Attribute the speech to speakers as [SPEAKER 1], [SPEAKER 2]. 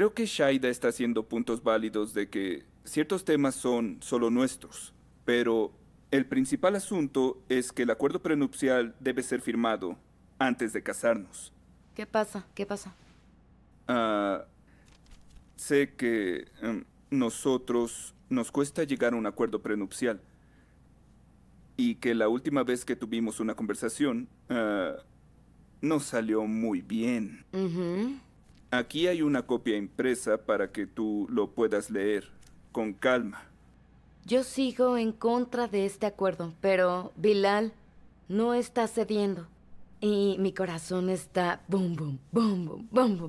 [SPEAKER 1] Creo que Shaida está haciendo puntos válidos de que ciertos temas son solo nuestros, pero el principal asunto es que el acuerdo prenupcial debe ser firmado antes de casarnos.
[SPEAKER 2] ¿Qué pasa? ¿Qué pasa?
[SPEAKER 1] Ah, sé que em, nosotros nos cuesta llegar a un acuerdo prenupcial y que la última vez que tuvimos una conversación nos ah, no salió muy bien.
[SPEAKER 3] Uh
[SPEAKER 1] Aquí hay una copia impresa para que tú lo puedas leer con calma.
[SPEAKER 3] Yo sigo
[SPEAKER 4] en contra de este acuerdo, pero Bilal no está cediendo. Y mi corazón está boom, boom, boom, boom, boom, boom.